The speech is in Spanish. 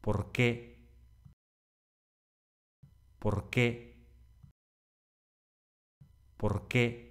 ¿Por qué? ¿Por qué? ¿Por qué?